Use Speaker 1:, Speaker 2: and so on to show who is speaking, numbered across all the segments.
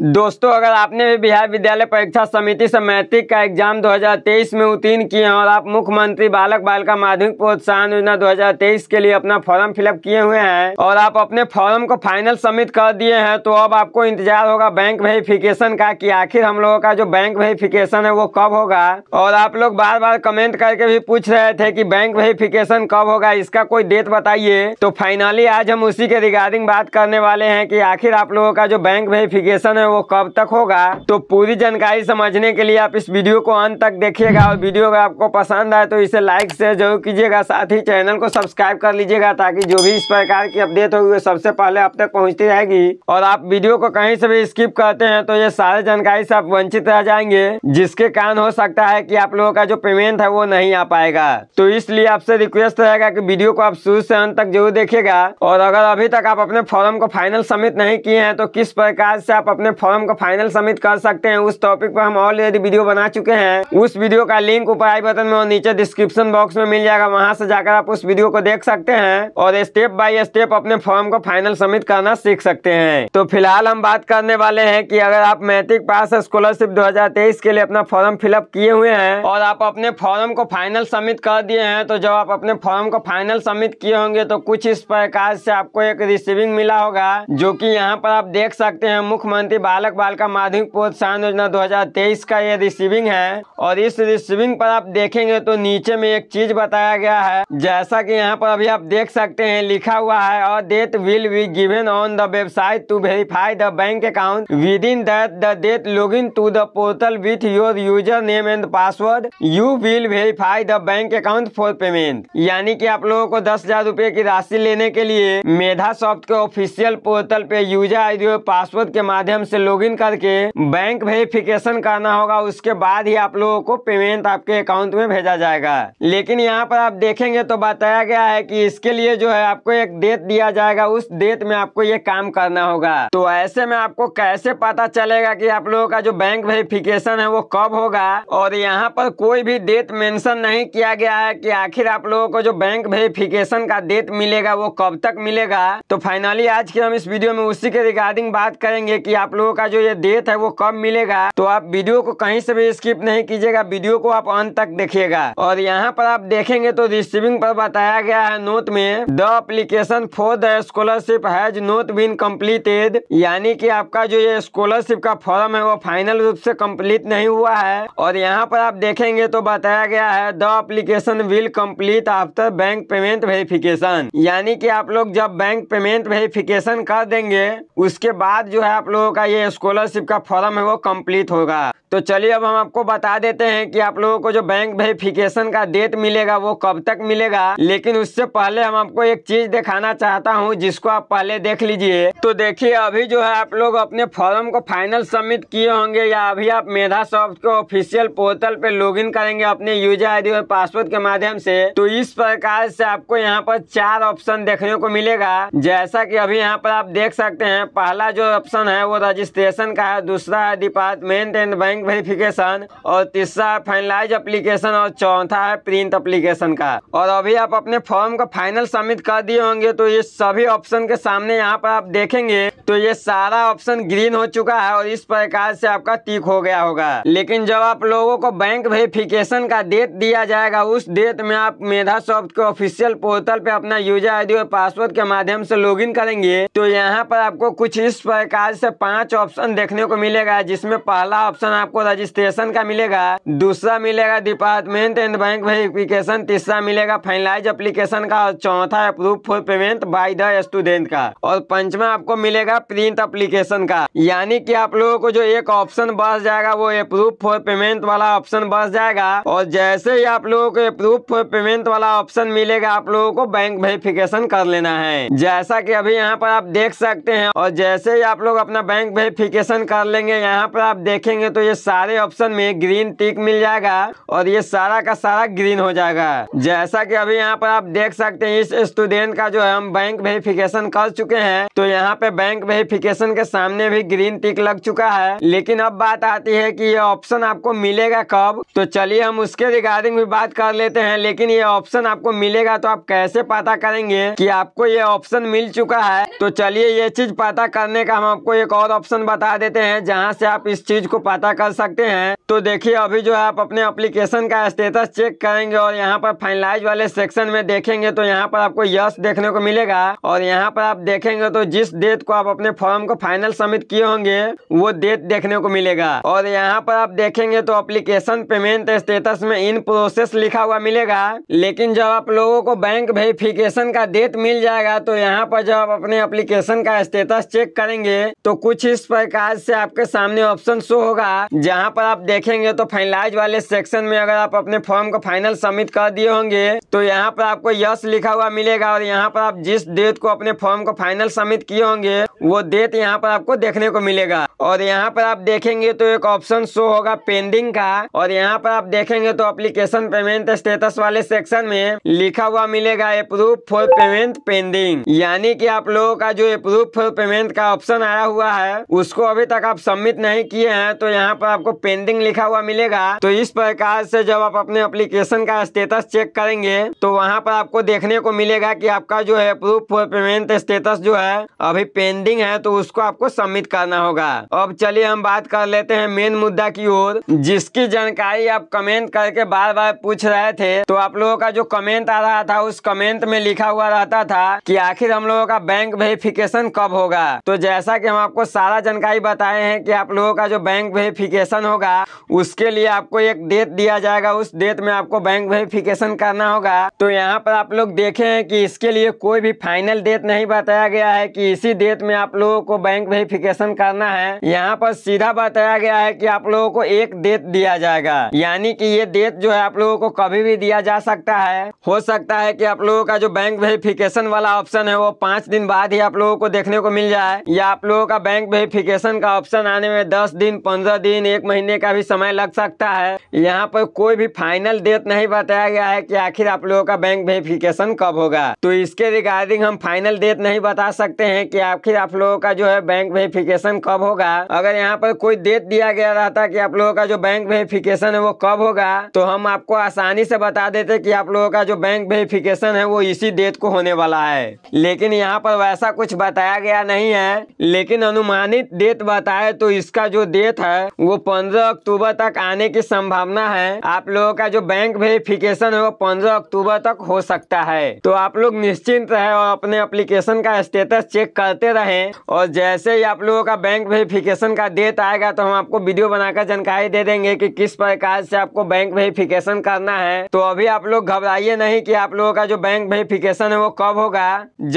Speaker 1: दोस्तों अगर आपने भी बिहार विद्यालय परीक्षा समिति से मैट्रिक का एग्जाम 2023 में उत्तीर्ण किए हैं और आप मुख्यमंत्री बालक बालिका माध्यमिक प्रोत्साहन योजना 2023 के लिए अपना फॉर्म फिलअप किए हुए हैं और आप अपने फॉर्म को फाइनल सबमिट कर दिए हैं तो अब आपको इंतजार होगा बैंक वेरिफिकेशन का कि आखिर हम लोगों का जो बैंक वेरिफिकेशन है वो कब होगा और आप लोग बार बार कमेंट करके भी पूछ रहे थे की बैंक वेरिफिकेशन कब होगा इसका कोई डेट बताइए तो फाइनली आज हम उसी के रिगार्डिंग बात करने वाले है की आखिर आप लोगों का जो बैंक वेरिफिकेशन है वो कब तक होगा तो पूरी जानकारी समझने के लिए आप इस वीडियो को अंत तक देखिएगा और वीडियो अगर आपको पसंद आए तो इसे लाइक शेयर जरूर कीजिएगा साथ ही चैनल को सब्सक्राइब कर लीजिएगा ताकि जो भी इस प्रकार की अपडेट होगी वो सबसे पहले आप तक पहुँचती रहेगी और आप वीडियो को कहीं से भी स्किप करते हैं तो ये सारी जानकारी से आप वंचित रह जाएंगे जिसके कारण हो सकता है की आप लोगों का जो पेमेंट है वो नहीं आ पाएगा तो इसलिए आपसे रिक्वेस्ट रहेगा की वीडियो को आप शुरू से अंत तक जरूर देखेगा और अगर अभी तक आप अपने फॉर्म को फाइनल सबमिट नहीं किए हैं तो किस प्रकार से आप अपने फॉर्म को फाइनल सबमिट कर सकते हैं उस टॉपिक पर हम ऑलरेडी वीडियो बना चुके हैं उस वीडियो का लिंक ऊपर आई बटन में और नीचे डिस्क्रिप्शन बॉक्स में मिल जाएगा वहां से जाकर आप उस वीडियो को देख सकते हैं और स्टेप बाय स्टेप अपने फॉर्म को फाइनल सबमिट करना सीख सकते हैं तो फिलहाल हम बात करने वाले हैं कि अगर आप मैट्रिक पास स्कॉलरशिप 2023 के लिए अपना फॉर्म फिलअप किए हुए हैं और आप अपने फॉर्म को फाइनल सबमिट कर दिए हैं तो जब आप अपने फॉर्म को फाइनल सबमिट किए होंगे तो कुछ इस प्रकार से आपको एक रिसीविंग मिला होगा जो की यहाँ पर आप देख सकते हैं मुख्यमंत्री बालक बालिका माध्यमिक प्रोत्साहन योजना 2023 का ये रिसीविंग है और इस रिसीविंग पर आप देखेंगे तो नीचे में एक चीज बताया गया है जैसा कि यहाँ पर अभी आप देख सकते हैं लिखा हुआ है और date will be given on the website to verify the bank account within that the date log in to the portal with your user name and password you will verify the bank account for payment यानी कि आप लोगों को दस हजार रूपए की राशि लेने के लिए मेधा सॉफ्ट के ऑफिशियल पोर्टल पे यूजर आई और पासवर्ड के माध्यम से से लॉगिन करके बैंक वेरिफिकेशन करना होगा उसके बाद ही आप लोगों को पेमेंट आपके अकाउंट में भेजा जाएगा लेकिन यहाँ पर आप देखेंगे तो बताया गया है कि इसके लिए जो है आपको एक डेट दिया जाएगा उस डेट में आपको ये काम करना होगा तो ऐसे में आपको कैसे पता चलेगा की आप लोगों का जो बैंक वेरिफिकेशन है वो कब होगा और यहाँ पर कोई भी डेट मेंशन नहीं किया गया है कि आखिर आप लोगों को जो बैंक वेरिफिकेशन का डेट मिलेगा वो कब तक मिलेगा तो फाइनली आज की हम इस वीडियो में उसी के रिगार्डिंग बात करेंगे कि आप लोग लोगों का जो ये डेट है वो कब मिलेगा तो आप वीडियो को कहीं से भी स्किप नहीं कीजिएगा वीडियो को आप अंत तक देखिएगा और यहाँ पर आप देखेंगे तो रिसीविंग पर बताया गया है नोट में the application for the scholarship has not been completed यानी कि आपका जो ये स्कॉलरशिप का फॉर्म है वो फाइनल रूप से कम्प्लीट नहीं हुआ है और यहाँ पर आप देखेंगे तो बताया गया है the application will complete after bank payment verification यानी कि आप लोग जब बैंक पेमेंट वेरिफिकेशन कर देंगे उसके बाद जो है आप लोगों का ये स्कॉलरशिप का फॉर्म है वो कंप्लीट होगा तो चलिए अब हम आपको बता देते हैं कि आप लोगों को जो बैंक वेरिफिकेशन का डेट मिलेगा वो कब तक मिलेगा लेकिन उससे पहले हम आपको एक चीज दिखाना चाहता हूँ जिसको आप पहले देख लीजिए तो देखिए अभी जो है आप लोग अपने फॉर्म को फाइनल सबमिट किए होंगे या अभी आप मेधा सॉफ्ट के ऑफिशियल पोर्टल पे लॉग करेंगे अपने यूजर आई और पासवर्ड के माध्यम से तो इस प्रकार से आपको यहाँ पर चार ऑप्शन देखने को मिलेगा जैसा की अभी यहाँ पर आप देख सकते हैं पहला जो ऑप्शन है वो रजिस्टर रजिस्ट्रेशन का है दूसरा है डिपार्टमेंट एंड बैंक वेरिफिकेशन और तीसरा है फाइनलाइज अप्लीकेशन और चौथा है प्रिंट अप्लीकेशन का और अभी आप अपने फॉर्म का फाइनल सबमिट कर दिए होंगे तो ये सभी ऑप्शन के सामने यहाँ पर आप देखेंगे तो ये सारा ऑप्शन ग्रीन हो चुका है और इस प्रकार से आपका टिक हो गया होगा लेकिन जब आप लोगों को बैंक वेरिफिकेशन का डेट दिया जाएगा उस डेट में आप मेधा सॉफ्ट के ऑफिशियल पोर्टल पे अपना यूजर आईडी और पासवर्ड के माध्यम से लॉगिन करेंगे तो यहाँ पर आपको कुछ इस प्रकार से पांच पांच ऑप्शन देखने को मिलेगा जिसमें पहला ऑप्शन आपको रजिस्ट्रेशन का मिलेगा दूसरा मिलेगा डिपार्टमेंट एंड बैंक वेरिफिकेशन तीसरा मिलेगा फाइनलाइज एप्लीकेशन का और चौथा approve for payment by the student का और पंचवा आपको मिलेगा प्रिंट एप्लीकेशन का यानी कि आप लोगों को जो एक ऑप्शन बस जाएगा वो अप्रूव फॉर पेमेंट वाला ऑप्शन बस जाएगा और जैसे ही आप लोगों को अप्रूव फॉर पेमेंट वाला ऑप्शन मिलेगा आप लोगों को बैंक वेरिफिकेशन कर लेना है जैसा की अभी यहाँ पर आप देख सकते हैं और जैसे ही आप लोग अपना बैंक वेरिफिकेशन कर लेंगे यहाँ पर आप देखेंगे तो ये सारे ऑप्शन में ग्रीन टिक मिल जाएगा और ये सारा का सारा ग्रीन हो जाएगा जैसा कि अभी यहाँ पर आप देख सकते हैं इस स्टूडेंट का जो है हम बैंक वेरिफिकेशन कर चुके हैं तो यहाँ पे बैंक वेरिफिकेशन के सामने भी ग्रीन टिक लग चुका है लेकिन अब बात आती है की ये ऑप्शन आपको मिलेगा कब तो चलिए हम उसके रिगार्डिंग भी बात कर लेते हैं लेकिन ये ऑप्शन आपको मिलेगा तो आप कैसे पता करेंगे की आपको ये ऑप्शन मिल चुका है तो चलिए ये चीज पता करने का हम आपको एक और ऑप्शन ऑप्शन बता देते हैं जहां से आप इस चीज को पता कर सकते हैं तो देखिए अभी जो है आप अपने एप्लीकेशन का स्टेटस चेक करेंगे और यहाँ पर फाइनलाइज वाले सेक्शन में देखेंगे तो यहाँ पर आपको यस देखने को मिलेगा और यहाँ पर आप देखेंगे तो जिस डेट को आप अपने फॉर्म को फाइनल सबमिट किए होंगे वो डेट देखने को मिलेगा और यहाँ पर आप देखेंगे तो अप्लीकेशन पेमेंट स्टेटस में इन प्रोसेस लिखा हुआ मिलेगा लेकिन जब आप लोगों को बैंक वेरिफिकेशन का डेट मिल जाएगा तो यहाँ पर जब आप अपने अप्लीकेशन का स्टेटस चेक करेंगे तो कुछ इस प्रकार से आपके सामने ऑप्शन शो होगा जहाँ पर आप देखेंगे तो फाइनलाइज वाले सेक्शन में अगर आप अपने फॉर्म को फाइनल सबमिट कर दिए होंगे तो यहाँ पर आपको यस लिखा हुआ मिलेगा और यहाँ पर आप जिस डेट को अपने फॉर्म को फाइनल सबमिट किए होंगे वो डेट यहाँ पर आपको देखने को मिलेगा और यहाँ पर आप देखेंगे तो एक ऑप्शन शो होगा पेंडिंग का और यहाँ पर आप देखेंगे तो अप्लीकेशन पेमेंट स्टेटस वाले सेक्शन में लिखा हुआ मिलेगा अप्रूव फॉर पेमेंट पेंडिंग यानी कि आप लोगों का जो अप्रूव फॉर पेमेंट का ऑप्शन आया हुआ है उसको अभी तक आप सबमिट नहीं किए हैं तो यहाँ पर आपको पेंडिंग लिखा हुआ मिलेगा तो इस प्रकार से जब आप अपने अप्लीकेशन का स्टेटस चेक करेंगे तो वहाँ पर आपको देखने को मिलेगा की आपका जो है प्रूफ फॉर पेमेंट स्टेटस जो है अभी पेंडिंग है तो उसको आपको सबमिट करना होगा अब चलिए हम बात कर लेते हैं मेन मुद्दा की ओर जिसकी जानकारी आप कमेंट करके बार बार पूछ रहे थे तो आप लोगों का जो कमेंट आ रहा था उस कमेंट में लिखा हुआ रहता था कि आखिर हम लोगों का बैंक वेरिफिकेशन कब होगा तो जैसा कि हम आपको सारा ताज़ा जानकारी बताए हैं कि आप लोगों का जो बैंक वेरिफिकेशन होगा उसके लिए आपको एक डेट दिया जाएगा उस डेट में आपको बैंक वेरिफिकेशन करना होगा तो यहाँ पर आप लोग देखे हैं कि इसके लिए कोई भी फाइनल डेट नहीं बताया गया है कि इसी डेट में आप लोगों को बैंक वेरिफिकेशन करना है यहाँ पर सीधा बताया गया है की आप लोगों को एक डेट दिया जाएगा यानी की ये डेट जो है आप लोगों को कभी भी दिया जा सकता है हो सकता है की आप लोगों का जो बैंक वेरिफिकेशन वाला ऑप्शन है वो पांच दिन बाद ही आप लोगों को देखने को मिल जाए या आप लोगों का बैंक वेरिफिकेशन का ऑप्शन आने में दस दिन पंद्रह दिन एक महीने का भी समय लग सकता है यहाँ पर कोई भी फाइनल डेट नहीं बताया गया है कि आखिर आप लोगों का बैंक वेरिफिकेशन कब होगा तो इसके रिगार्डिंग हम फाइनल डेट नहीं बता सकते हैं कि आखिर आप लोगों का जो है बैंक वेरिफिकेशन कब होगा अगर यहाँ पर कोई डेट दिया गया रहता की आप लोगों का जो बैंक वेरिफिकेशन है वो कब होगा तो हम आपको आसानी से बता देते कि आप लोगों का जो बैंक वेरिफिकेशन है वो इसी डेट को होने वाला है लेकिन यहाँ पर वैसा कुछ बताया गया नहीं है लेकिन अनुमानित अनुमानित डेट बताए तो इसका जो डेट है वो पंद्रह अक्टूबर तक आने की संभावना है आप लोगों का जो बैंक वेरिफिकेशन है वो पंद्रह अक्टूबर तक हो सकता है तो आप लोग निश्चिंत रहे और अपने अप्लीकेशन का स्टेटस चेक करते रहे और जैसे ही आप लोगों का बैंक वेरिफिकेशन का डेट आएगा तो हम आपको वीडियो बनाकर जानकारी दे देंगे कि किस प्रकार से आपको बैंक वेरिफिकेशन करना है तो अभी आप लोग घबराइए नहीं की आप लोगों का जो बैंक वेरिफिकेशन है वो कब होगा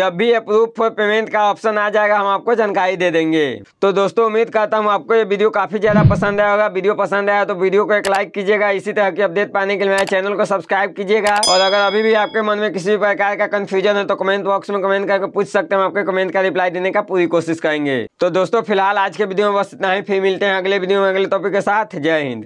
Speaker 1: जब भी अप्रूव फॉर पेमेंट का ऑप्शन आ जाएगा हम आपको जानकारी दे देंगे तो दोस्तों उम्मीद करता हूँ आपको ये वीडियो काफ़ी ज़्यादा पसंद आया होगा वीडियो पसंद आया तो वीडियो को एक लाइक कीजिएगा इसी तरह की अपडेट पाने के लिए मेरे चैनल को सब्सक्राइब कीजिएगा और अगर अभी भी आपके मन में किसी भी प्रकार का कन्फ्यूजन है तो कमेंट बॉक्स में कमेंट करके पूछ सकते हैं आपके कमेंट का रिप्लाई देने का पूरी कोशिश करेंगे तो दोस्तों फिलहाल आज के वीडियो में बस इतना ही फिर मिलते हैं अगले वीडियो में अगले टॉपिक के साथ जय हिंद